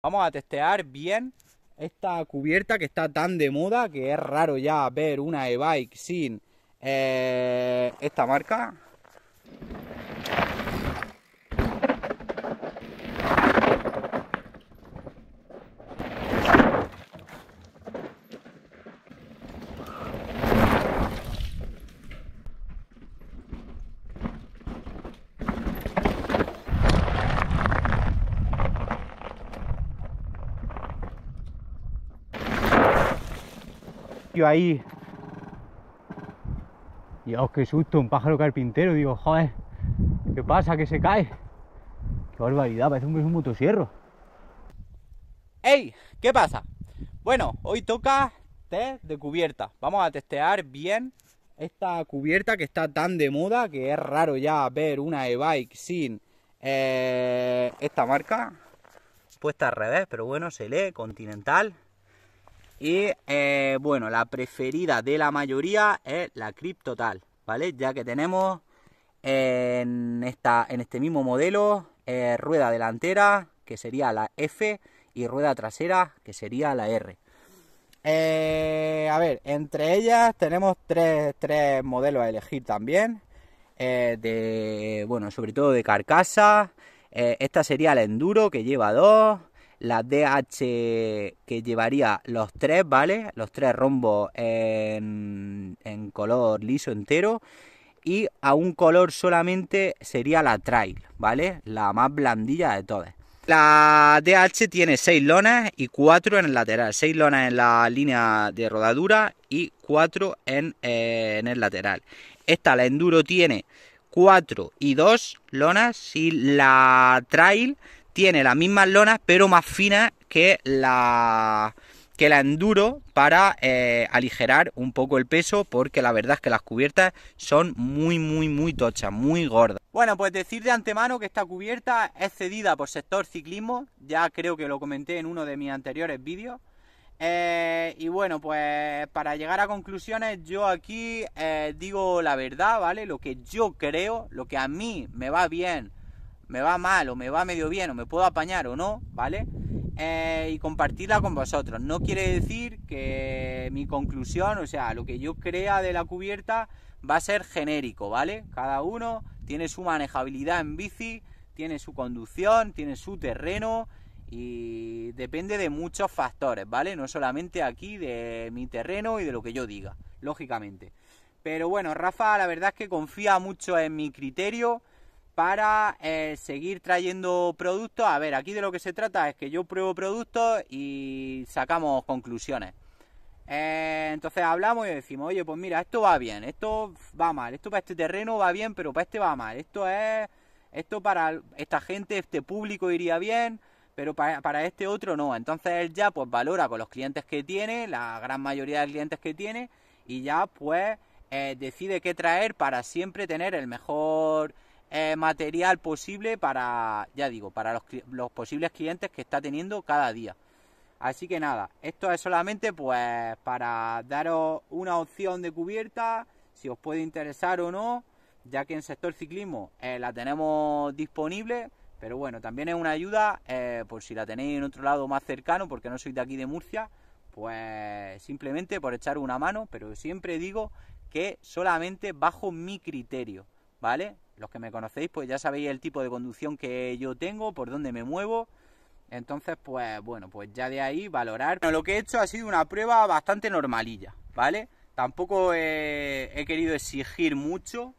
Vamos a testear bien esta cubierta que está tan de moda que es raro ya ver una e-bike sin eh, esta marca. ahí ahí. Oh, Dios, qué susto, un pájaro carpintero. Digo, joder, ¿qué pasa? ¿Que se cae? Qué barbaridad, parece un, mismo motosierro. ¡Ey! ¿Qué pasa? Bueno, hoy toca test de cubierta. Vamos a testear bien esta cubierta que está tan de moda que es raro ya ver una e-bike sin eh, esta marca puesta al revés, pero bueno, se lee Continental y eh, bueno, la preferida de la mayoría es la Cryptotal, Total, ¿vale? Ya que tenemos en, esta, en este mismo modelo eh, rueda delantera, que sería la F, y rueda trasera, que sería la R. Eh, a ver, entre ellas tenemos tres, modelos a elegir también. de, bueno, sobre todo de carcasa. esta sería la Enduro, que lleva dos la DH que llevaría los tres, ¿vale? Los tres rombos en, en color liso entero y a un color solamente sería la Trail, ¿vale? La más blandilla de todas. La DH tiene seis lonas y cuatro en el lateral. Seis lonas en la línea de rodadura y cuatro en, eh, en, el lateral. Esta, la Enduro, tiene cuatro y dos lonas y la Trail tiene las mismas lonas pero más finas que la que la enduro para eh, aligerar un poco el peso porque la verdad es que las cubiertas son muy muy muy tochas, muy gordas. Bueno, pues decir de antemano que esta cubierta es cedida por sector ciclismo, ya creo que lo comenté en uno de mis anteriores vídeos. Eh, y bueno, pues para llegar a conclusiones yo aquí eh, digo la verdad, ¿vale? Lo que yo creo, lo que a mí me va bien me va mal o me va medio bien o me puedo apañar o no, ¿vale? Eh, y compartirla con vosotros. No quiere decir que mi conclusión, o sea, lo que yo crea de la cubierta va a ser genérico, ¿vale? Cada uno tiene su manejabilidad en bici, tiene su conducción, tiene su terreno y depende de muchos factores, ¿vale? No solamente aquí de mi terreno y de lo que yo diga, lógicamente. Pero bueno, Rafa, la verdad es que confía mucho en mi criterio para eh, seguir trayendo productos. A ver, aquí de lo que se trata es que yo pruebo productos y sacamos conclusiones. Eh, entonces hablamos y decimos, oye, pues mira, esto va bien, esto va mal, esto para este terreno va bien, pero para este va mal, esto es, esto para esta gente, este público iría bien, pero para, este otro no. Entonces ya pues valora con los clientes que tiene, la gran mayoría de clientes que tiene, y ya pues eh, decide qué traer para siempre tener el mejor eh, material posible para, ya digo, para los, posibles clientes que está teniendo cada día. Así que nada, esto es solamente pues para daros una opción de cubierta, si os puede interesar o no, ya que en sector ciclismo eh, la tenemos disponible, pero bueno, también es una ayuda eh, por si la tenéis en otro lado más cercano, porque no soy de aquí de Murcia, pues simplemente por echar una mano, pero siempre digo que solamente bajo mi criterio. ¿vale? Los que me conocéis, pues ya sabéis el tipo de conducción que yo tengo, por dónde me muevo. Entonces, pues bueno, pues ya de ahí valorar. lo que he hecho ha sido una prueba bastante normalilla, ¿vale? Tampoco he, querido exigir mucho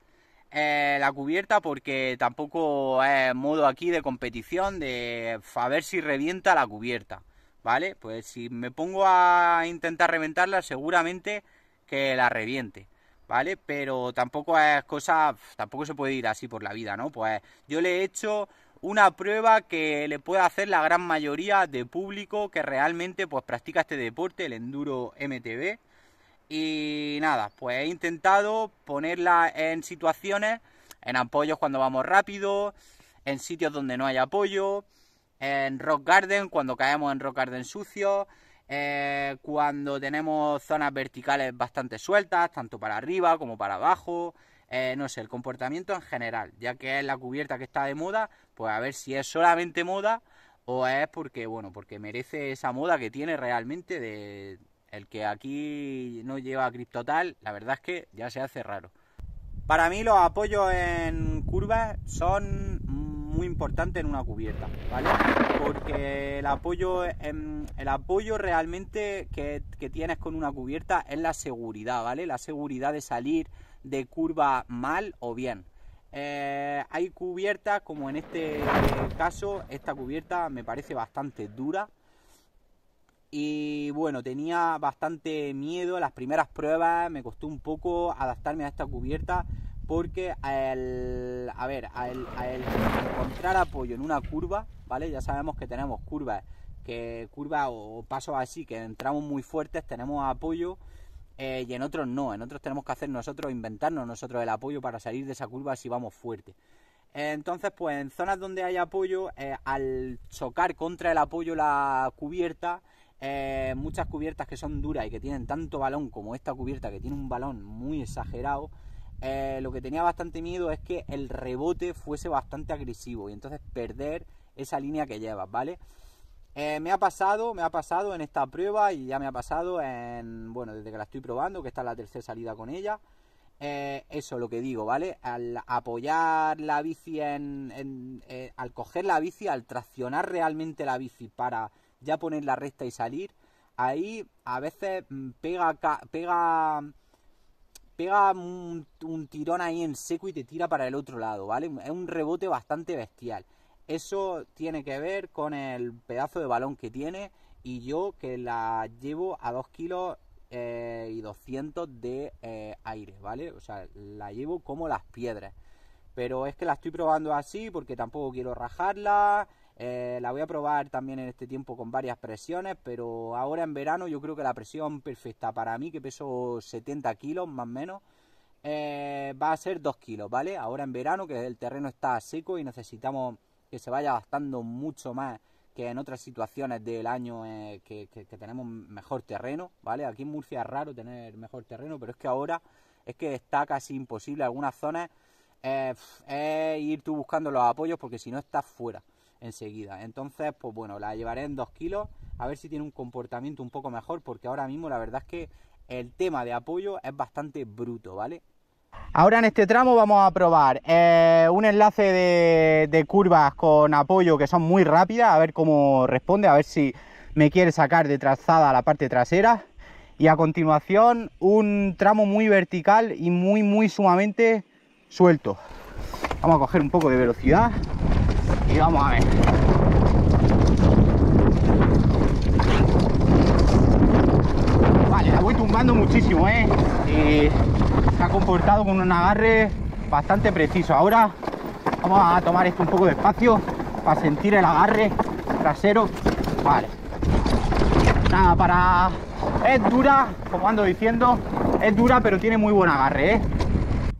eh, la cubierta porque tampoco es modo aquí de competición de a ver si revienta la cubierta, ¿vale? Pues si me pongo a intentar reventarla, seguramente que la reviente. ¿vale? Pero tampoco es cosa, tampoco se puede ir así por la vida, ¿no? Pues yo le he hecho una prueba que le puede hacer la gran mayoría de público que realmente pues practica este deporte, el enduro MTB. Y nada, pues he intentado ponerla en situaciones, en apoyos cuando vamos rápido, en sitios donde no hay apoyo, en rock garden cuando caemos en rock garden sucio, eh, cuando tenemos zonas verticales bastante sueltas, tanto para arriba como para abajo, eh, no sé, el comportamiento en general, ya que es la cubierta que está de moda, pues a ver si es solamente moda o es porque, bueno, porque merece esa moda que tiene realmente de el que aquí no lleva criptotal, la verdad es que ya se hace raro. Para mí los apoyos en curvas son muy importante en una cubierta, ¿vale? Porque el apoyo, em, el apoyo realmente que, tienes con una cubierta es la seguridad, ¿vale? La seguridad de salir de curva mal o bien. Eh, hay cubiertas, como en este caso, esta cubierta me parece bastante dura. Y bueno, tenía bastante miedo. Las primeras pruebas me costó un poco adaptarme a esta cubierta porque al, ver, al, encontrar apoyo en una curva, ¿vale? Ya sabemos que tenemos curvas, que o, pasos así, que entramos muy fuertes, tenemos apoyo, eh, y en otros no, en otros tenemos que hacer nosotros, inventarnos nosotros el apoyo para salir de esa curva si vamos fuerte. Entonces, pues en zonas donde hay apoyo, eh, al chocar contra el apoyo la cubierta, eh, muchas cubiertas que son duras y que tienen tanto balón como esta cubierta que tiene un balón muy exagerado, eh, lo que tenía bastante miedo es que el rebote fuese bastante agresivo y entonces perder esa línea que llevas, ¿vale? Eh, me ha pasado, me ha pasado en esta prueba y ya me ha pasado en, bueno, desde que la estoy probando, que está la tercera salida con ella. Eh, eso lo que digo, ¿vale? Al apoyar la bici en, al coger la bici, al traccionar realmente la bici para ya poner la recta y salir, ahí a veces mm, pega, pega pega un, tirón ahí en seco y te tira para el otro lado, ¿vale? Es un rebote bastante bestial. Eso tiene que ver con el pedazo de balón que tiene y yo que la llevo a 2 kilos eh, y 200 de eh, aire, ¿vale? O sea, la llevo como las piedras. Pero es que la estoy probando así porque tampoco quiero rajarla eh, la voy a probar también en este tiempo con varias presiones, pero ahora en verano yo creo que la presión perfecta para mí, que peso 70 kilos más o menos, eh, va a ser 2 kilos, ¿vale? Ahora en verano, que el terreno está seco y necesitamos que se vaya gastando mucho más que en otras situaciones del año eh, que, tenemos mejor terreno, ¿vale? Aquí en Murcia es raro tener mejor terreno, pero es que ahora es que está casi imposible algunas zonas ir tú buscando los apoyos porque si no estás fuera enseguida. Entonces, pues bueno, la llevaré en 2 kilos a ver si tiene un comportamiento un poco mejor, porque ahora mismo la verdad es que el tema de apoyo es bastante bruto, ¿vale? Ahora en este tramo vamos a probar eh, un enlace de, curvas con apoyo que son muy rápidas, a ver cómo responde, a ver si me quiere sacar de trazada la parte trasera. Y a continuación un tramo muy vertical y muy, muy sumamente suelto. Vamos a coger un poco de velocidad y vamos a ver. Vale, la voy tumbando muchísimo, ¿eh? Y eh, se ha comportado con un agarre bastante preciso. Ahora vamos a tomar esto un poco de espacio para sentir el agarre trasero. Vale. Nada, para... Es dura, como ando diciendo, es dura pero tiene muy buen agarre, ¿eh?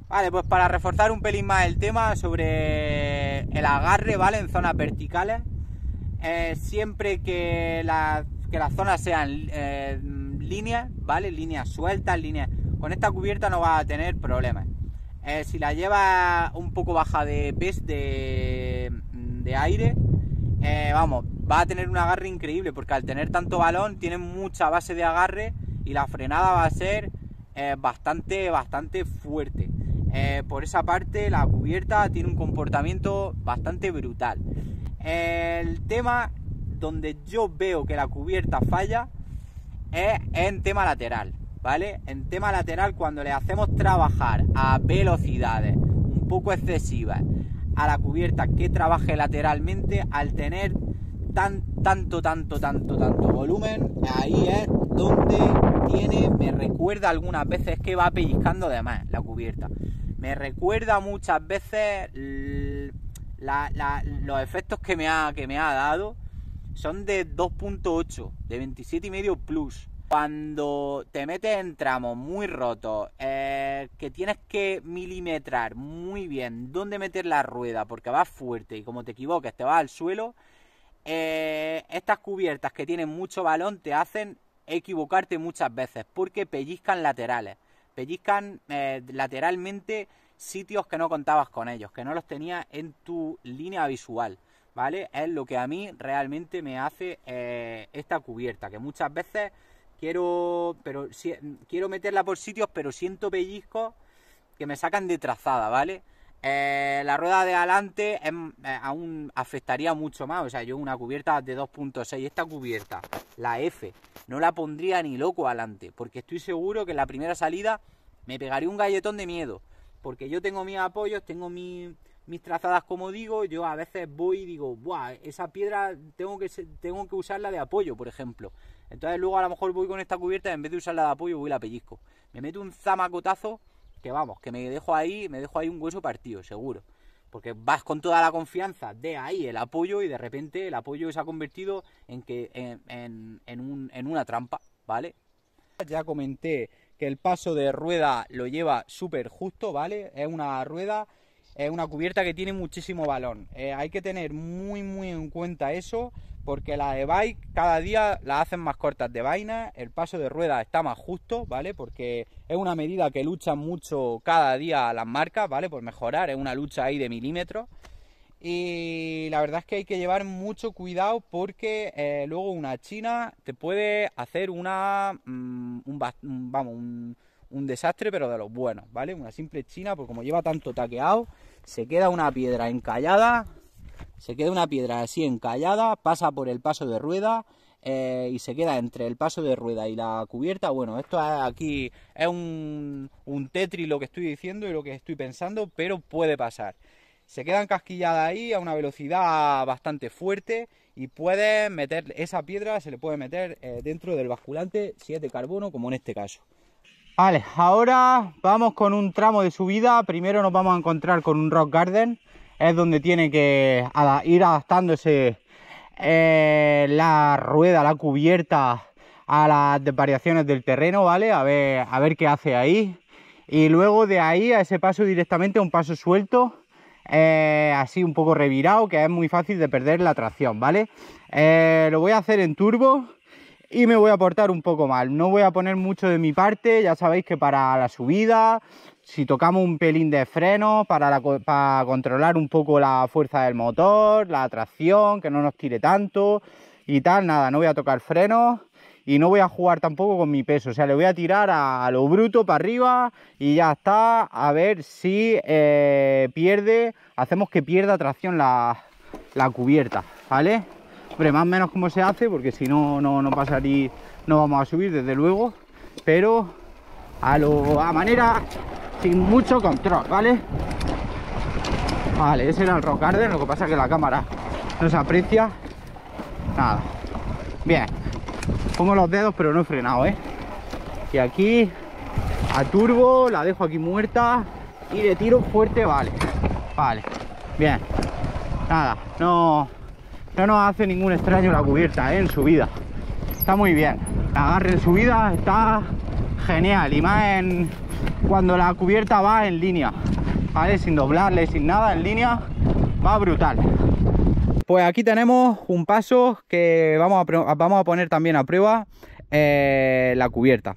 Vale, pues para reforzar un pelín más el tema sobre el agarre, ¿vale? En zonas verticales. Eh, siempre que, las zonas sean eh, líneas, ¿vale? Líneas sueltas, líneas... Con esta cubierta no va a tener problemas. Eh, si la lleva un poco baja de pes de, de aire, vamos, va a tener un agarre increíble porque al tener tanto balón tiene mucha base de agarre y la frenada va a ser bastante, bastante fuerte. Eh, por esa parte, la cubierta tiene un comportamiento bastante brutal. El tema donde yo veo que la cubierta falla es en tema lateral, ¿vale? En tema lateral, cuando le hacemos trabajar a velocidades un poco excesivas a la cubierta que trabaje lateralmente, al tener tan, tanto, tanto, tanto, tanto volumen, ahí es donde tiene, me recuerda algunas veces que va pellizcando además la cubierta. Me recuerda muchas veces los efectos que me ha, que me ha dado. Son de 2.8, de 27,5 plus. Cuando te metes en tramos muy rotos, eh, que tienes que milimetrar muy bien dónde meter la rueda porque vas fuerte y como te equivoques te vas al suelo, eh, estas cubiertas que tienen mucho balón te hacen equivocarte muchas veces porque pellizcan laterales, pellizcan eh, lateralmente sitios que no contabas con ellos, que no los tenías en tu línea visual, ¿vale? Es lo que a mí realmente me hace eh, esta cubierta, que muchas veces quiero, pero, quiero meterla por sitios, pero siento pellizcos que me sacan de trazada, ¿vale? Eh, la rueda de adelante eh, aún afectaría mucho más. O sea, yo una cubierta de 2.6, esta cubierta, la F, no la pondría ni loco adelante, porque estoy seguro que en la primera salida me pegaría un galletón de miedo. Porque yo tengo mis apoyos, tengo mis trazadas, como digo, yo a veces voy y digo, Buah, esa piedra tengo que, tengo que usarla de apoyo, por ejemplo. Entonces luego a lo mejor voy con esta cubierta en vez de usarla de apoyo voy la pellizco. Me meto un zamacotazo que vamos, que me dejo ahí, me dejo ahí un hueso partido, seguro. Porque vas con toda la confianza de ahí el apoyo y de repente el apoyo se ha convertido en que en, en, en, un, en una trampa, ¿vale? Ya comenté que el paso de rueda lo lleva súper justo, ¿vale? Es una rueda es una cubierta que tiene muchísimo balón. Eh, hay que tener muy, muy en cuenta eso, porque la de bike cada día la hacen más cortas de vaina, el paso de rueda está más justo, ¿vale? Porque es una medida que luchan mucho cada día las marcas, ¿vale? Por mejorar, es una lucha ahí de milímetros. Y la verdad es que hay que llevar mucho cuidado porque eh, luego una china te puede hacer una. Mm, un, vamos, un, desastre, pero de los buenos, ¿vale? Una simple china, porque como lleva tanto taqueado, se queda una piedra encallada, se queda una piedra así encallada, pasa por el paso de rueda eh, y se queda entre el paso de rueda y la cubierta. Bueno, esto aquí es un, un tetri lo que estoy diciendo y lo que estoy pensando, pero puede pasar. Se queda encasquillada ahí a una velocidad bastante fuerte y puede meter esa piedra, se le puede meter eh, dentro del basculante si es de carbono, como en este caso. Vale, ahora vamos con un tramo de subida. Primero nos vamos a encontrar con un rock garden. Es donde tiene que ir adaptándose eh, la rueda, la cubierta a las variaciones del terreno, ¿vale? A ver, a ver qué hace ahí. Y luego de ahí a ese paso directamente un paso suelto, eh, así un poco revirado, que es muy fácil de perder la tracción, ¿vale? Eh, lo voy a hacer en turbo y me voy a portar un poco mal. No voy a poner mucho de mi parte, ya sabéis que para la subida, si tocamos un pelín de freno, para, controlar un poco la fuerza del motor, la tracción, que no nos tire tanto y tal, nada, no voy a tocar freno y no voy a jugar tampoco con mi peso, o sea, le voy a tirar a, lo bruto para arriba y ya está, a ver si eh, pierde, hacemos que pierda tracción la cubierta, ¿vale? Hombre, más o menos como se hace, porque si no, no, no pasaría, no vamos a subir, desde luego. Pero a, lo, a manera sin mucho control, ¿vale? Vale, ese era el rock garden, lo que pasa es que la cámara no se aprecia. Nada. Bien. Pongo los dedos, pero no he frenado, ¿eh? Y aquí a turbo, la dejo aquí muerta y de tiro fuerte, vale. Vale. Bien. Nada, no no nos hace ningún extraño la cubierta ¿eh? en en subida. Está muy bien. Agarre en subida está genial. Y más en cuando la cubierta va en línea. ¿Vale? Sin doblarle, sin nada, en línea. Va brutal. Pues aquí tenemos un paso que vamos a, vamos a poner también a prueba eh, la cubierta.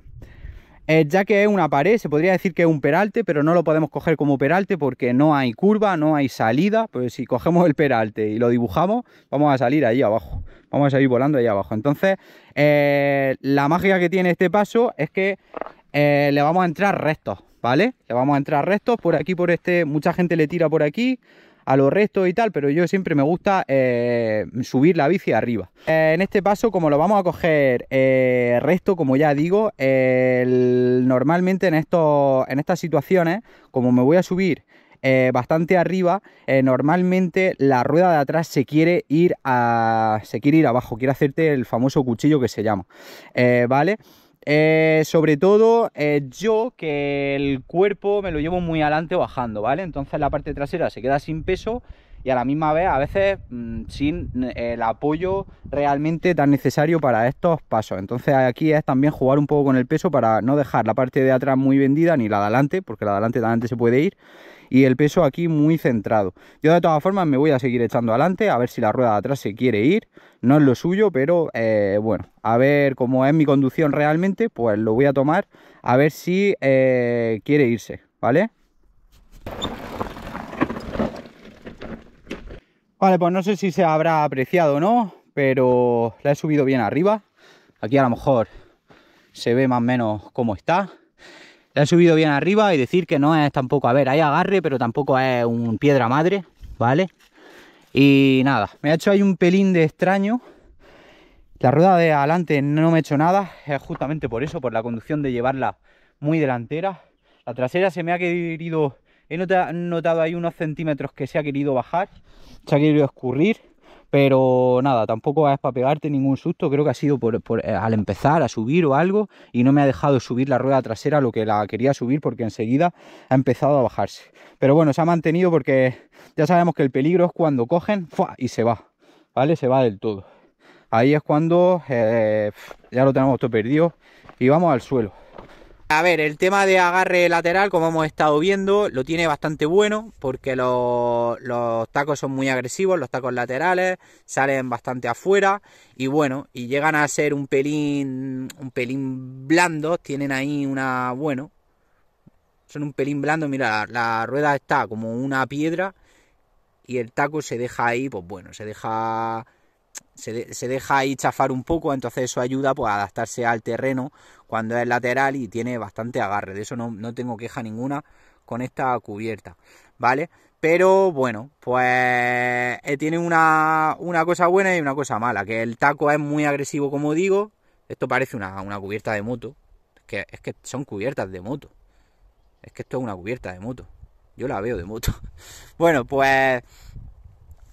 Eh, ya que es una pared, se podría decir que es un peralte, pero no lo podemos coger como peralte porque no hay curva, no hay salida, pues si cogemos el peralte y lo dibujamos, vamos a salir ahí abajo, vamos a salir volando ahí abajo. Entonces, eh, la magia que tiene este paso es que eh, le vamos a entrar restos, ¿vale? Le vamos a entrar restos por aquí, por este, mucha gente le tira por aquí, a los restos y tal, pero yo siempre me gusta eh, subir la bici arriba. Eh, en este paso, como lo vamos a coger eh, resto, como ya digo, normalmente en, estos, en estas situaciones, como me voy a subir bastante arriba, normalmente la rueda de atrás se quiere ir a, se quiere ir abajo, quiere hacerte el famoso cuchillo que se llama, ¿vale? Eh, sobre todo eh, yo que el cuerpo me lo llevo muy adelante bajando, ¿vale? Entonces la parte trasera se queda sin peso y a la misma vez a veces mm, sin eh, el apoyo realmente tan necesario para estos pasos. Entonces aquí es también jugar un poco con el peso para no dejar la parte de atrás muy vendida ni la de adelante, porque la de adelante se puede ir y el peso aquí muy centrado. Yo de todas formas me voy a seguir echando adelante, a ver si la rueda de atrás se quiere ir. No es lo suyo, pero eh, bueno, a ver cómo es mi conducción realmente, pues lo voy a tomar, a ver si eh, quiere irse, ¿vale? Vale, pues no sé si se habrá apreciado o no, pero la he subido bien arriba. Aquí a lo mejor se ve más o menos cómo está. Le subido bien arriba y decir que no es tampoco, a ver, hay agarre, pero tampoco es un piedra madre, ¿vale? Y nada, me ha hecho ahí un pelín de extraño. La rueda de adelante no me ha hecho nada, es justamente por eso, por la conducción de llevarla muy delantera. La trasera se me ha querido, he notado, ahí unos centímetros que se ha querido bajar, se ha querido escurrir. Pero nada, tampoco es para pegarte ningún susto, creo que ha sido eh, al empezar a subir o algo y no me ha dejado subir la rueda trasera lo que la quería subir porque enseguida ha empezado a bajarse. Pero bueno, se ha mantenido porque ya sabemos que el peligro es cuando cogen y se va, ¿vale? Se va del todo. Ahí es cuando eh, ya lo tenemos todo perdido y vamos al suelo. A ver, el tema de agarre lateral, como hemos estado viendo, lo tiene bastante bueno porque los, tacos son muy agresivos, los tacos laterales salen bastante afuera y bueno, y llegan a ser un pelín, un pelín blando. tienen ahí una, bueno, son un pelín blando. mira, la, rueda está como una piedra y el taco se deja ahí, pues bueno, se deja deja ahí chafar un poco, entonces eso ayuda pues, a adaptarse al terreno cuando es lateral y tiene bastante agarre. De eso no, tengo queja ninguna con esta cubierta, ¿vale? Pero bueno, pues eh, tiene una, cosa buena y una cosa mala, que el taco es muy agresivo, como digo. Esto parece una, una cubierta de moto. Es que, es que son cubiertas de moto. Es que esto es una cubierta de moto. Yo la veo de moto. Bueno, pues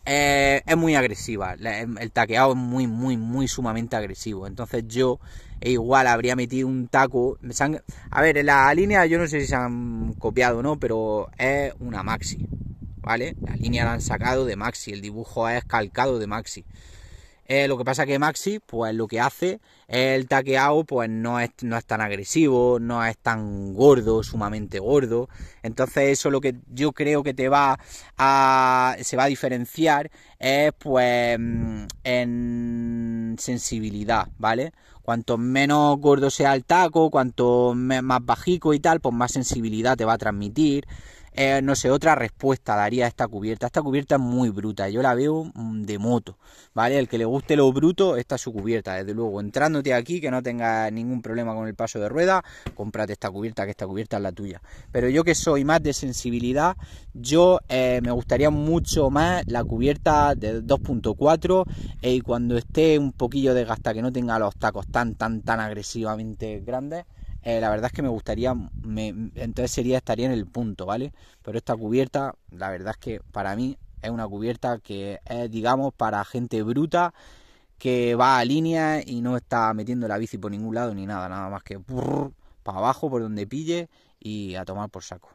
eh, es muy agresiva. el taqueado es muy, muy, muy sumamente agresivo. Entonces yo e igual habría metido un taco. a ver, la línea yo no sé si se han copiado o no, pero es una maxi, ¿vale? La línea la han sacado de maxi, el dibujo es calcado de maxi. Eh, lo que pasa que Maxi, pues lo que hace el taqueado, pues no es, no es tan agresivo, no es tan gordo, sumamente gordo. Entonces eso lo que yo creo que te va a, se va a diferenciar es pues mm, en sensibilidad, ¿vale? Cuanto menos gordo sea el taco, cuanto más bajico y tal, pues más sensibilidad te va a transmitir. Eh, no sé, otra respuesta daría esta cubierta. Esta cubierta es muy bruta, yo la veo mm, de moto, ¿vale? El que le guste lo bruto, esta es su cubierta, desde luego. Entrándote aquí, que no tenga ningún problema con el paso de rueda, cómprate esta cubierta, que esta cubierta es la tuya. Pero yo que soy más de sensibilidad, yo eh, me gustaría mucho más la cubierta de 2.4 eh, y cuando esté un poquillo desgastada, que no tenga los tacos tan, tan, tan agresivamente grandes. Eh, la verdad es que me gustaría, entonces sería estaría en el punto, ¿vale? Pero esta cubierta, la verdad es que para mí es una cubierta que es, digamos, para gente bruta que va a línea y no está metiendo la bici por ningún lado ni nada, nada más que para abajo por donde pille y a tomar por saco.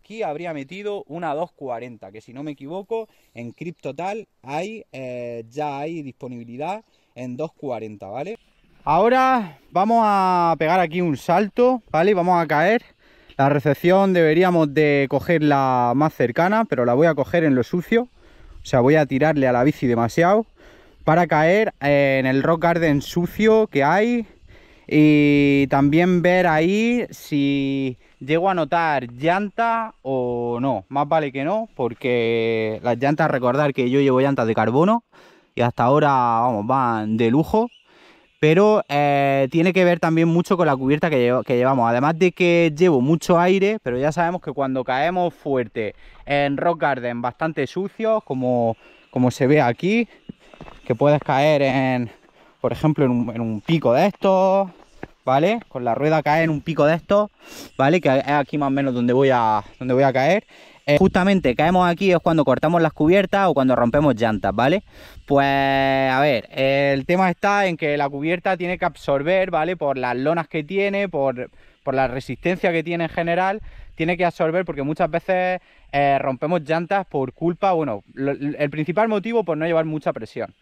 Aquí habría metido una 240, que si no me equivoco, en Cryptotal hay, eh, ya hay disponibilidad en 240, ¿vale? Ahora vamos a pegar aquí un salto, ¿vale? vamos a caer. La recepción deberíamos de coger la más cercana, pero la voy a coger en lo sucio. O sea, voy a tirarle a la bici demasiado para caer eh, en el rock garden sucio que hay. Y también ver ahí si llego a notar llanta o no. Más vale que no, porque las llantas, recordar que yo llevo llantas de carbono y hasta ahora, vamos, van de lujo pero eh, tiene que ver también mucho con la cubierta que, que, llevamos. Además de que llevo mucho aire, pero ya sabemos que cuando caemos fuerte en rock garden bastante sucios, como, como se ve aquí, que puedes caer en, por ejemplo, en un, pico de estos, ¿vale? Con la rueda cae en un pico de estos, ¿vale? Que es aquí más o menos donde voy a, donde voy a caer. Eh, justamente caemos aquí es cuando cortamos las cubiertas o cuando rompemos llantas, ¿vale? Pues a ver, el tema está en que la cubierta tiene que absorber, ¿vale? Por las lonas que tiene, por, la resistencia que tiene en general, tiene que absorber porque muchas veces eh, rompemos llantas por culpa, bueno, el principal motivo por no llevar mucha presión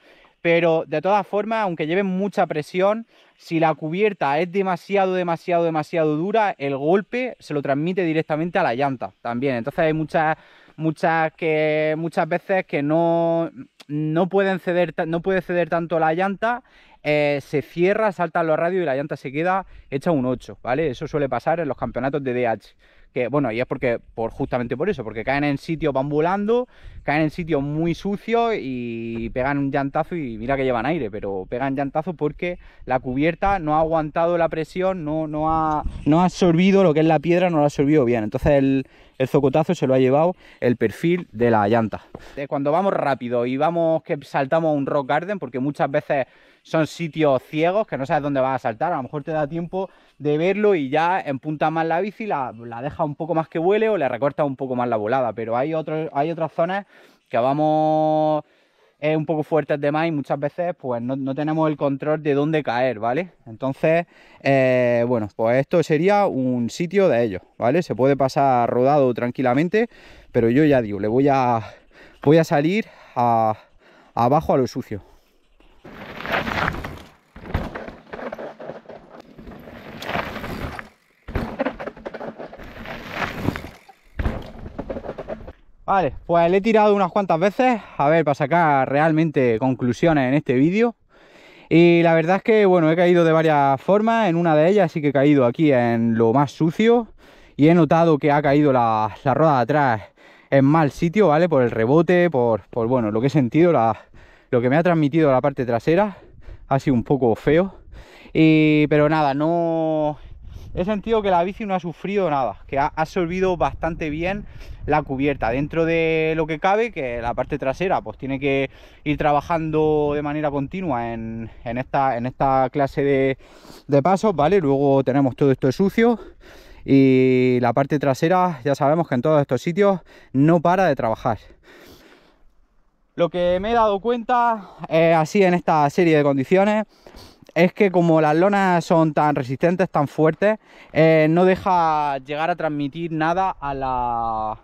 pero de todas formas, aunque lleven mucha presión, si la cubierta es demasiado, demasiado, demasiado dura, el golpe se lo transmite directamente a la llanta también. Entonces hay muchas, muchas que muchas veces que no, no pueden ceder, no puede ceder tanto la llanta. Eh, se cierra, saltan los radios y la llanta se queda hecha un 8, ¿vale? Eso suele pasar en los campeonatos de DH que bueno, y es porque, por, justamente por eso, porque caen en sitios, van volando, caen en sitios muy sucios y pegan un llantazo y mira que llevan aire, pero pegan llantazo porque la cubierta no ha aguantado la presión, no, no, ha, no ha absorbido lo que es la piedra, no la ha absorbido bien. Entonces el, el zocotazo se lo ha llevado el perfil de la llanta. Cuando vamos rápido y vamos que saltamos un rock garden, porque muchas veces son sitios ciegos que no sabes dónde vas a saltar, a lo mejor te da tiempo de verlo y ya empunta más la bici, la, deja un poco más que vuele o le recorta un poco más la volada, pero hay, hay otras zonas que vamos es un poco fuerte además y muchas veces pues no, tenemos el control de dónde caer, ¿vale? Entonces, eh, bueno, pues esto sería un sitio de ellos, ¿vale? Se puede pasar rodado tranquilamente, pero yo ya digo, le voy a, voy a salir a, abajo a lo sucio, Vale, pues le he tirado unas cuantas veces, a ver, para sacar realmente conclusiones en este vídeo. Y la verdad es que, bueno, he caído de varias formas. En una de ellas sí que he caído aquí en lo más sucio. Y he notado que ha caído la, rueda de atrás en mal sitio, ¿vale? Por el rebote, por, bueno, lo que he sentido, la, lo que me ha transmitido la parte trasera. Ha sido un poco feo. Y, pero nada, no, he sentido que la bici no ha sufrido nada, que ha absorbido bastante bien la cubierta. Dentro de lo que cabe, que la parte trasera pues tiene que ir trabajando de manera continua en, esta, en esta, clase de, pasos, ¿vale? Luego tenemos todo esto sucio y la parte trasera ya sabemos que en todos estos sitios no para de trabajar. Lo que me he dado cuenta eh, así en esta serie de condiciones es que como las lonas son tan resistentes, tan fuertes, eh, no deja llegar a transmitir nada a la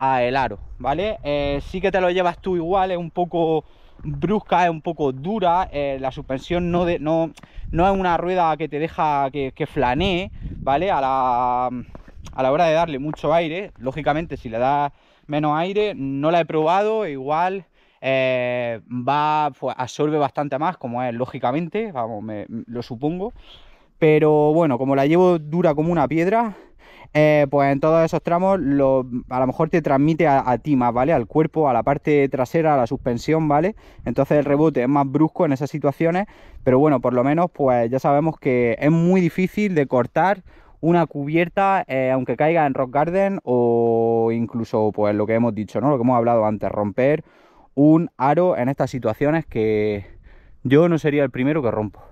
a el aro, ¿vale? Eh, sí que te lo llevas tú igual, es un poco brusca, es un poco dura, eh, la suspensión no, no, no es una rueda que te deja que, que flanee, ¿vale? A la, a la hora de darle mucho aire, lógicamente si le das menos aire, no la he probado, igual eh, va, pues, absorbe bastante más, como es lógicamente, vamos, lo supongo. Pero bueno, como la llevo dura como una piedra, eh, pues en todos esos tramos a lo mejor te transmite a, ti más, ¿vale? Al cuerpo, a la parte trasera, a la suspensión, ¿vale? Entonces el rebote es más brusco en esas situaciones, pero bueno, por lo menos pues ya sabemos que es muy difícil de cortar una cubierta, eh, aunque caiga en rock garden o incluso pues lo que hemos dicho, ¿no? Lo que hemos hablado antes, romper un aro en estas situaciones que yo no sería el primero que rompo.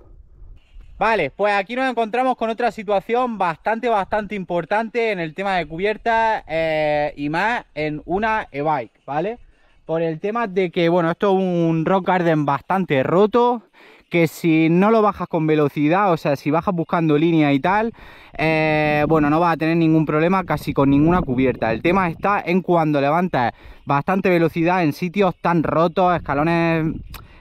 Vale, pues aquí nos encontramos con otra situación bastante, bastante importante en el tema de cubierta eh, y más en una e-bike, ¿vale? Por el tema de que, bueno, esto es un rock garden bastante roto que si no lo bajas con velocidad, o sea, si bajas buscando línea y tal, eh, bueno, no vas a tener ningún problema casi con ninguna cubierta. El tema está en cuando levantas bastante velocidad en sitios tan rotos, escalones...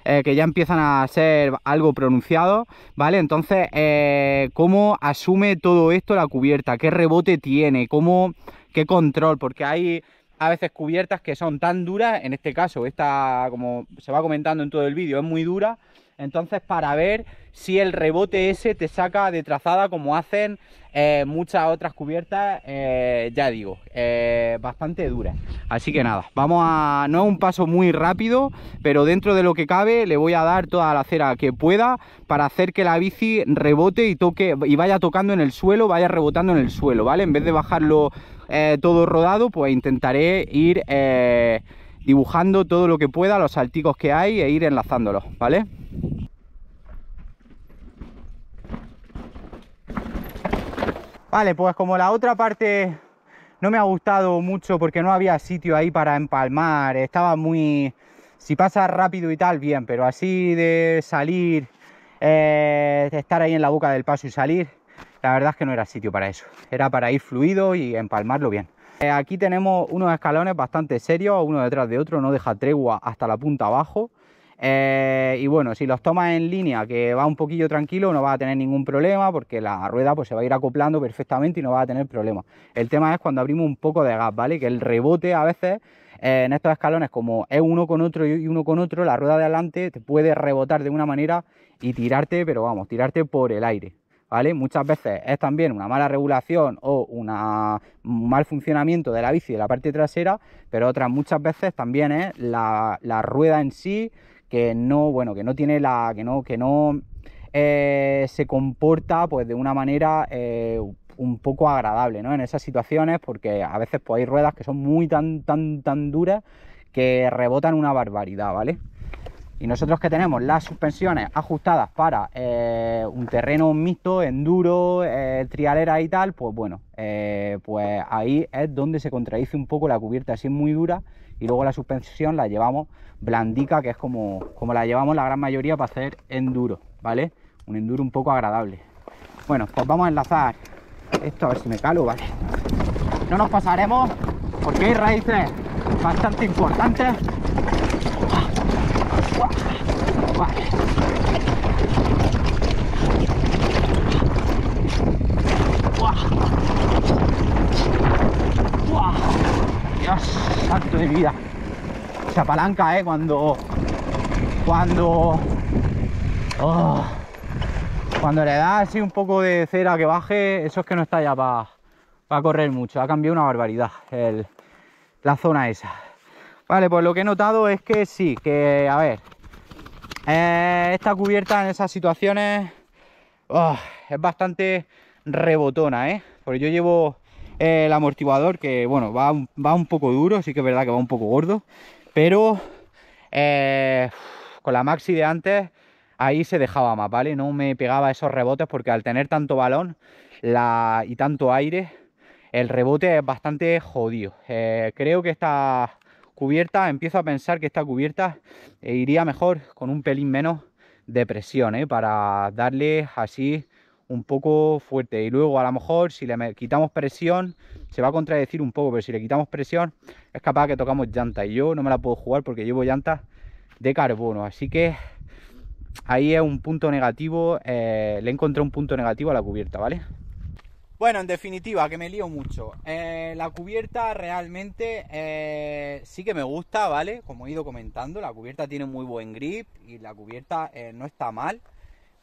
Eh, que ya empiezan a ser algo pronunciados, ¿vale? Entonces, eh, ¿cómo asume todo esto la cubierta? ¿Qué rebote tiene? ¿Cómo, ¿Qué control? Porque hay a veces cubiertas que son tan duras, en este caso, esta, como se va comentando en todo el vídeo, es muy dura, entonces, para ver si el rebote ese te saca de trazada como hacen eh, muchas otras cubiertas, eh, ya digo, eh, bastante duras. Así que nada, vamos a... No es un paso muy rápido, pero dentro de lo que cabe le voy a dar toda la cera que pueda para hacer que la bici rebote y toque y vaya tocando en el suelo, vaya rebotando en el suelo, ¿vale? En vez de bajarlo todo rodado, pues intentaré ir dibujando todo lo que pueda, los salticos que hay e ir enlazándolos, ¿vale? Vale, pues como la otra parte no me ha gustado mucho porque no había sitio ahí para empalmar, estaba muy... Si pasa rápido y tal, bien, pero así de salir, eh, estar ahí en la boca del paso y salir, la verdad es que no era sitio para eso. Era para ir fluido y empalmarlo bien. Eh, aquí tenemos unos escalones bastante serios, uno detrás de otro, no deja tregua hasta la punta abajo. Eh, y bueno, si los tomas en línea, que va un poquillo tranquilo, no vas a tener ningún problema porque la rueda pues, se va a ir acoplando perfectamente y no vas a tener problemas. El tema es cuando abrimos un poco de gas, ¿vale? Que el rebote a veces eh, en estos escalones, como es uno con otro y uno con otro, la rueda de adelante te puede rebotar de una manera y tirarte, pero vamos, tirarte por el aire. ¿vale? Muchas veces es también una mala regulación o un mal funcionamiento de la bici de la parte trasera, pero otras muchas veces también es la, rueda en sí que no, bueno, que no tiene la, que no, que no eh, se comporta pues de una manera eh, un poco agradable, ¿no? En esas situaciones, porque a veces pues, hay ruedas que son muy tan, tan, tan duras que rebotan una barbaridad, ¿vale? Y nosotros que tenemos las suspensiones ajustadas para eh, un terreno mixto, enduro, eh, trialera y tal, pues bueno, eh, pues ahí es donde se contradice un poco la cubierta, así es muy dura. Y luego la suspensión la llevamos blandica, que es como, como la llevamos la gran mayoría para hacer enduro, ¿vale? Un enduro un poco agradable. Bueno, pues vamos a enlazar esto a ver si me calo, ¿vale? No nos pasaremos porque hay raíces bastante importantes Dios santo de vida se apalanca eh cuando cuando oh, cuando le da así un poco de cera que baje eso es que no está ya para Para correr mucho ha cambiado una barbaridad el, la zona esa Vale, pues lo que he notado es que sí, que a ver, eh, esta cubierta en esas situaciones ah, es bastante rebotona, ¿eh? Porque yo llevo eh, el amortiguador que, bueno, va, un poco duro, sí que es verdad que va un poco gordo, pero eh, con la maxi de antes ahí se dejaba más, ¿vale? No me pegaba esos rebotes porque al tener tanto balón la, y tanto aire, el rebote es bastante jodido. creo que esta Cubierta, empiezo a pensar que esta cubierta eh, iría mejor con un pelín menos de presión, ¿eh? para darle así un poco fuerte. Y luego a lo mejor si le quitamos presión, se va a contradecir un poco, pero si le quitamos presión es capaz que tocamos llanta. Y yo no me la puedo jugar porque llevo llantas de carbono. Así que ahí es un punto negativo, eh, le encontré un punto negativo a la cubierta, ¿vale? Bueno, en definitiva, que me lío mucho. Eh, la cubierta realmente eh, sí que me gusta, ¿vale? Como he ido comentando, la cubierta tiene muy buen grip y la cubierta eh, no está mal.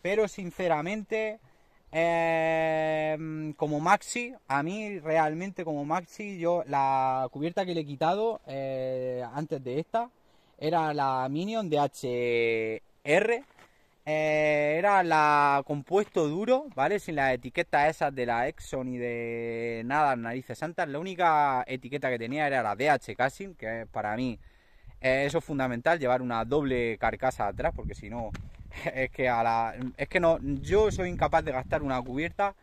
Pero sinceramente, como maxi, a mí realmente como maxi, yo la cubierta que le he quitado antes de esta era la Minion DHR, eh, era la compuesto duro, ¿vale? Sin las etiquetas esas de la Exxon y de nada, narices santas. La única etiqueta que tenía era la DH Casing, que para mí eh, eso es fundamental, llevar una doble carcasa atrás, porque si no, es que Es que no, yo soy incapaz de gastar una cubierta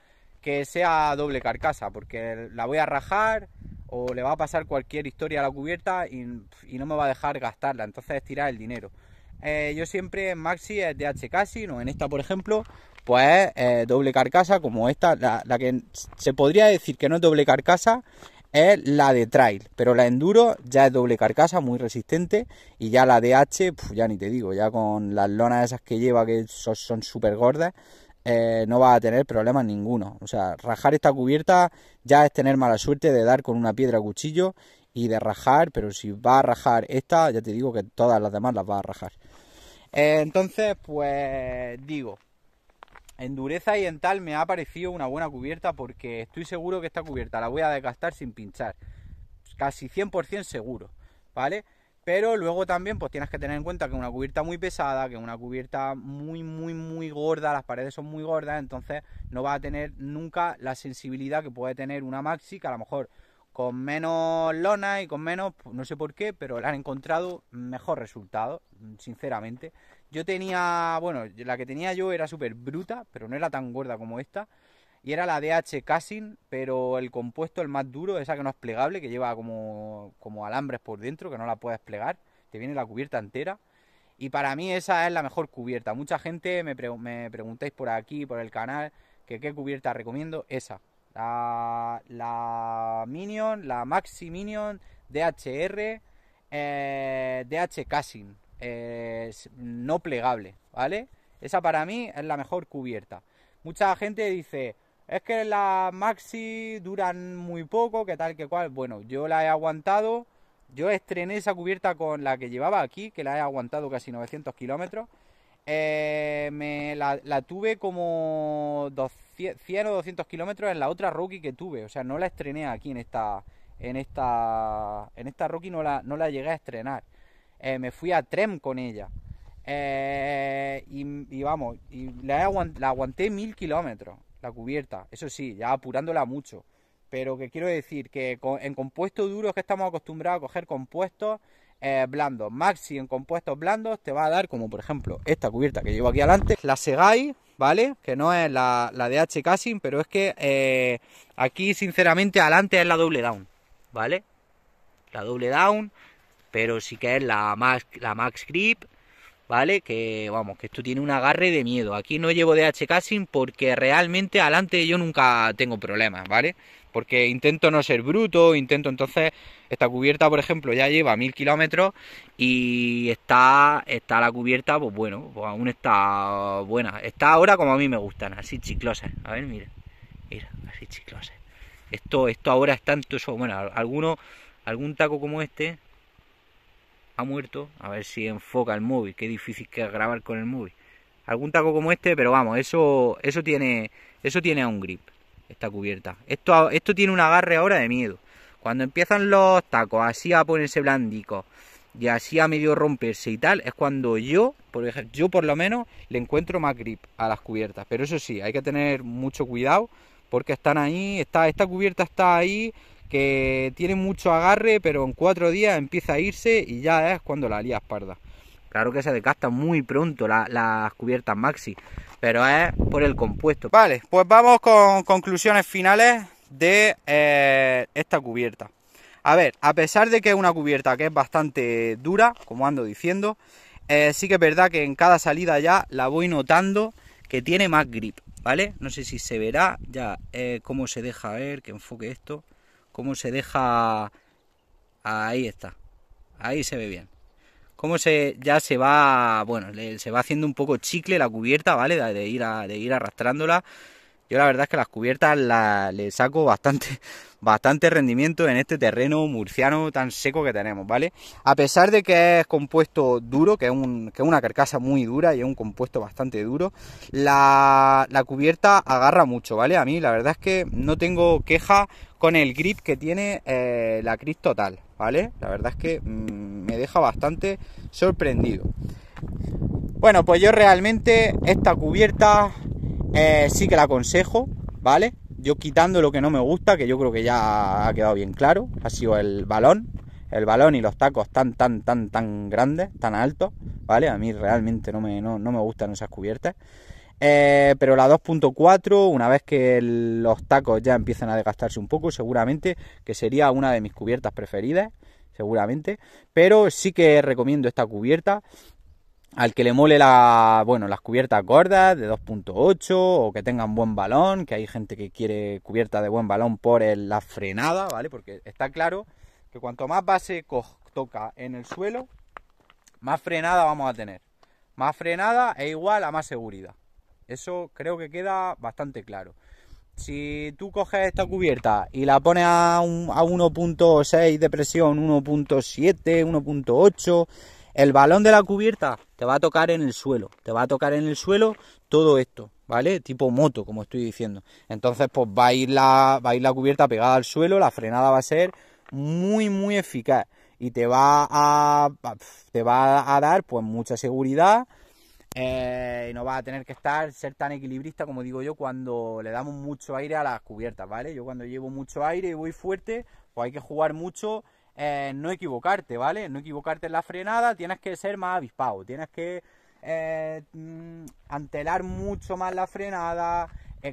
que sea doble carcasa, porque la voy a rajar o le va a pasar cualquier historia a la cubierta y, y no me va a dejar gastarla, entonces es tirar el dinero. Eh, yo siempre en Maxi es DH casi no en esta, por ejemplo, pues eh, doble carcasa como esta, la, que se podría decir que no es doble carcasa, es la de trail, pero la enduro ya es doble carcasa, muy resistente, y ya la DH, pues ya ni te digo, ya con las lonas esas que lleva que son súper gordas, eh, no va a tener problemas ninguno. O sea, rajar esta cubierta ya es tener mala suerte de dar con una piedra cuchillo y de rajar, pero si va a rajar esta, ya te digo que todas las demás las va a rajar entonces, pues digo, en dureza y en tal me ha parecido una buena cubierta porque estoy seguro que esta cubierta la voy a desgastar sin pinchar. Casi 100% seguro, ¿vale? Pero luego también pues tienes que tener en cuenta que una cubierta muy pesada, que una cubierta muy muy muy gorda, las paredes son muy gordas, entonces no va a tener nunca la sensibilidad que puede tener una maxi, que a lo mejor con menos lona y con menos, pues, no sé por qué, pero han encontrado mejor resultado, mm, sinceramente. Yo tenía, bueno, la que tenía yo era súper bruta, pero no era tan gorda como esta. Y era la DH Casin pero el compuesto, el más duro, esa que no es plegable, que lleva como, como alambres por dentro, que no la puedes plegar. Te viene la cubierta entera. Y para mí esa es la mejor cubierta. Mucha gente me, me preguntáis por aquí, por el canal, que qué cubierta recomiendo. Esa, la, Minion, la Maxi Minion, DHR, DH eh, Casing, eh, no plegable, ¿vale? Esa para mí es la mejor cubierta. Mucha gente dice, es que las Maxi duran muy poco, ¿qué tal, que cual. Bueno, yo la he aguantado. Yo estrené esa cubierta con la que llevaba aquí, que la he aguantado casi 900 kilómetros. Eh, la, tuve como 100 o 200 kilómetros en la otra Rocky que tuve. O sea, no la estrené aquí en esta, en esta, en esta Rocky no la, no la llegué a estrenar. Eh, me fui a Trem con ella. Eh, y, vamos, y la, aguanté mil kilómetros, la cubierta. Eso sí, ya apurándola mucho. Pero que quiero decir que en compuesto duro que estamos acostumbrados a coger compuestos eh, blando blandos. Maxi en compuestos blandos te va a dar, como por ejemplo esta cubierta que llevo aquí adelante, la Segai, ¿vale? Que no es la, la de H Casing, pero es que eh, aquí sinceramente adelante es la doble down, ¿vale? La doble down, pero sí que es la Max, la Max Grip, ¿vale? Que vamos, que esto tiene un agarre de miedo. Aquí no llevo DH Casing porque realmente adelante yo nunca tengo problemas, ¿vale? vale porque intento no ser bruto, intento entonces, esta cubierta por ejemplo ya lleva mil kilómetros y está, está la cubierta, pues bueno, pues aún está buena, está ahora como a mí me gustan, así chicloses, a ver, mira, mira, así esto, esto ahora es tanto eso, bueno, alguno, algún taco como este ha muerto, a ver si enfoca el móvil, qué difícil que grabar con el móvil, algún taco como este, pero vamos, eso, eso tiene, eso tiene a un grip. Esta cubierta. Esto, esto tiene un agarre ahora de miedo. Cuando empiezan los tacos así a ponerse blandicos y así a medio romperse y tal, es cuando yo, por ejemplo, yo por lo menos le encuentro más grip a las cubiertas. Pero eso sí, hay que tener mucho cuidado porque están ahí, está, esta cubierta está ahí, que tiene mucho agarre, pero en cuatro días empieza a irse y ya es cuando la lías parda. Claro que se desgasta muy pronto la, las cubiertas maxi, pero es por el compuesto. Vale, pues vamos con conclusiones finales de eh, esta cubierta. A ver, a pesar de que es una cubierta que es bastante dura, como ando diciendo, eh, sí que es verdad que en cada salida ya la voy notando que tiene más grip, ¿vale? No sé si se verá ya eh, cómo se deja ver, que enfoque esto, cómo se deja... Ahí está, ahí se ve bien. Como se ya se va, bueno, se va haciendo un poco chicle la cubierta, ¿vale? De ir, de ir arrastrándola. Yo la verdad es que las cubiertas la, le saco bastante, bastante rendimiento en este terreno murciano tan seco que tenemos, ¿vale? A pesar de que es compuesto duro, que es, una carcasa muy dura y es un compuesto bastante duro, la, la cubierta agarra mucho, ¿vale? A mí la verdad es que no tengo queja con el grip que tiene eh, la Cris Total, ¿vale? La verdad es que mm, me deja bastante sorprendido. Bueno, pues yo realmente esta cubierta eh, sí que la aconsejo, ¿vale? Yo quitando lo que no me gusta, que yo creo que ya ha quedado bien claro, ha sido el balón, el balón y los tacos tan, tan, tan, tan grandes, tan altos, ¿vale? A mí realmente no me, no me gustan esas cubiertas. Eh, pero la 2.4, una vez que los tacos ya empiezan a desgastarse un poco, seguramente que sería una de mis cubiertas preferidas, seguramente. Pero sí que recomiendo esta cubierta. Al que le mole la, bueno, las cubiertas gordas de 2.8 o que tengan buen balón, que hay gente que quiere cubierta de buen balón por la frenada, ¿vale? Porque está claro que cuanto más base toca en el suelo, más frenada vamos a tener. Más frenada es igual a más seguridad. Eso creo que queda bastante claro. Si tú coges esta cubierta y la pones a, a 1.6 de presión, 1.7, 1.8, el balón de la cubierta te va a tocar en el suelo. Te va a tocar en el suelo todo esto, ¿vale? Tipo moto, como estoy diciendo. Entonces, pues va a ir la, va a ir la cubierta pegada al suelo, la frenada va a ser muy, muy eficaz y te va a, te va a dar pues mucha seguridad eh, y no va a tener que estar, ser tan equilibrista como digo yo cuando le damos mucho aire a las cubiertas, ¿vale? Yo cuando llevo mucho aire y voy fuerte, pues hay que jugar mucho, en eh, no equivocarte, ¿vale? No equivocarte en la frenada, tienes que ser más avispado, tienes que eh, mm, antelar mucho más la frenada,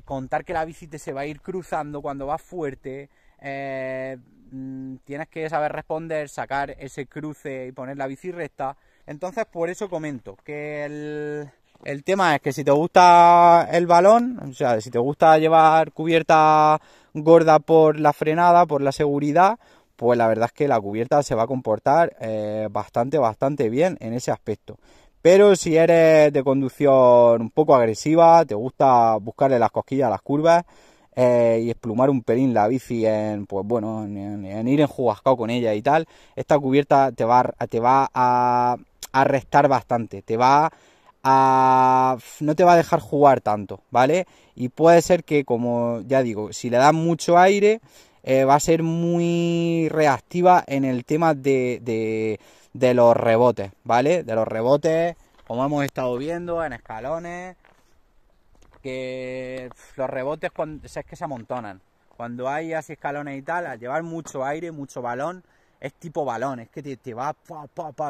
contar que la bici te se va a ir cruzando cuando vas fuerte, mm, tienes que saber responder, sacar ese cruce y poner la bici recta entonces, por eso comento que el, tema es que si te gusta el balón, o sea, si te gusta llevar cubierta gorda por la frenada, por la seguridad, pues la verdad es que la cubierta se va a comportar eh, bastante, bastante bien en ese aspecto. Pero si eres de conducción un poco agresiva, te gusta buscarle las cosquillas a las curvas, eh, y esplumar un pelín la bici en, pues bueno, en, ir ir con ella y tal, esta cubierta te va, te va a, restar bastante, te va a, no te va a dejar jugar tanto, ¿vale? Y puede ser que, como ya digo, si le das mucho aire, eh, va a ser muy reactiva en el tema de los rebotes, ¿vale? De los rebotes, como hemos estado viendo, en escalones, los rebotes cuando, es que se amontonan. Cuando hay así escalones y tal, al llevar mucho aire, mucho balón, es tipo balón, es que te, va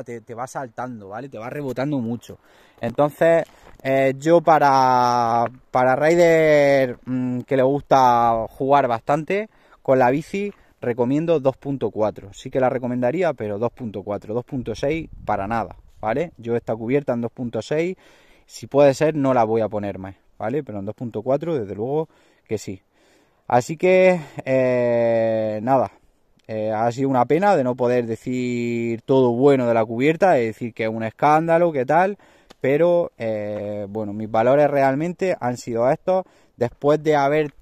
te, va saltando, ¿vale? Te va rebotando mucho. Entonces, eh, yo para, para Raider mm, que le gusta jugar bastante con la bici, recomiendo 2.4. Sí que la recomendaría, pero 2.4, 2.6 para nada, ¿vale? Yo esta cubierta en 2.6, si puede ser no la voy a poner más. ¿vale? Pero en 2.4 desde luego que sí. Así que, eh, nada, eh, ha sido una pena de no poder decir todo bueno de la cubierta, de decir que es un escándalo, que tal, pero eh, bueno, mis valores realmente han sido estos después de haber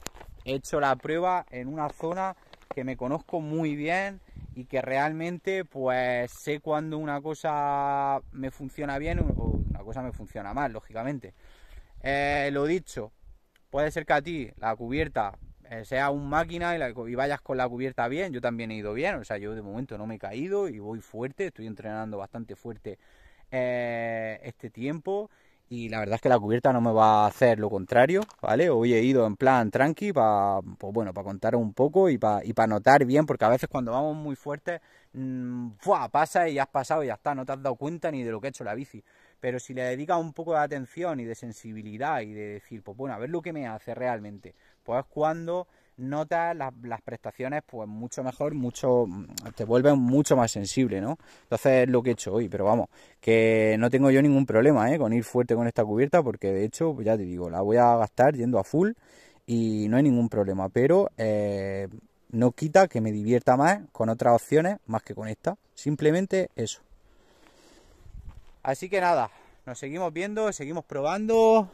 hecho la prueba en una zona que me conozco muy bien y que realmente pues sé cuando una cosa me funciona bien o una cosa me funciona mal, lógicamente. Eh, lo dicho, puede ser que a ti la cubierta eh, sea un máquina y, vayas con la cubierta bien. Yo también he ido bien, o sea, yo de momento no me he caído y voy fuerte, estoy entrenando bastante fuerte eh, este tiempo. Y la verdad es que la cubierta no me va a hacer lo contrario, ¿vale? Hoy he ido en plan tranqui para, pues bueno, para contar un poco y para notar bien, porque a veces cuando vamos muy fuerte, mm, pasa y has pasado y ya está, no te has dado cuenta ni de lo que ha hecho la bici. Pero si le dedicas un poco de atención y de sensibilidad y de decir, pues bueno, a ver lo que me hace realmente, pues cuando notas las, prestaciones pues mucho mejor, mucho te vuelven mucho más sensible, ¿no? Entonces es lo que he hecho hoy, pero vamos, que no tengo yo ningún problema ¿eh? con ir fuerte con esta cubierta porque de hecho, pues, ya te digo, la voy a gastar yendo a full y no hay ningún problema, pero eh, no quita que me divierta más con otras opciones más que con esta, simplemente eso. Así que nada, nos seguimos viendo, seguimos probando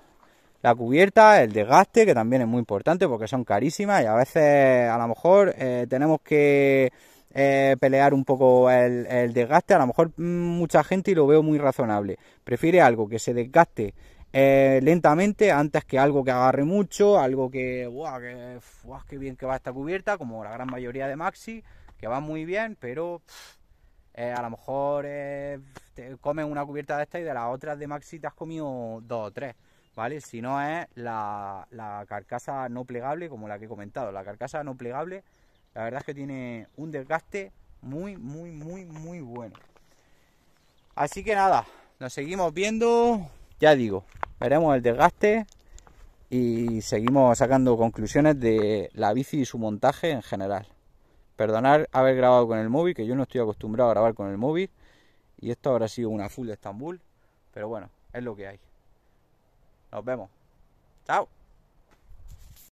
la cubierta, el desgaste, que también es muy importante porque son carísimas y a veces a lo mejor eh, tenemos que eh, pelear un poco el, desgaste. A lo mejor mm, mucha gente, y lo veo muy razonable, prefiere algo que se desgaste eh, lentamente antes que algo que agarre mucho, algo que, wow, que, qué bien que va esta cubierta, como la gran mayoría de Maxi, que va muy bien, pero... Eh, a lo mejor eh, comes una cubierta de esta y de las otras de Maxi te has comido dos o tres, ¿vale? Si no es la, la carcasa no plegable, como la que he comentado. La carcasa no plegable, la verdad es que tiene un desgaste muy, muy, muy, muy bueno. Así que nada, nos seguimos viendo, ya digo, veremos el desgaste y seguimos sacando conclusiones de la bici y su montaje en general. Perdonar haber grabado con el móvil, que yo no estoy acostumbrado a grabar con el móvil. Y esto habrá sido una full de Estambul. Pero bueno, es lo que hay. Nos vemos. Chao.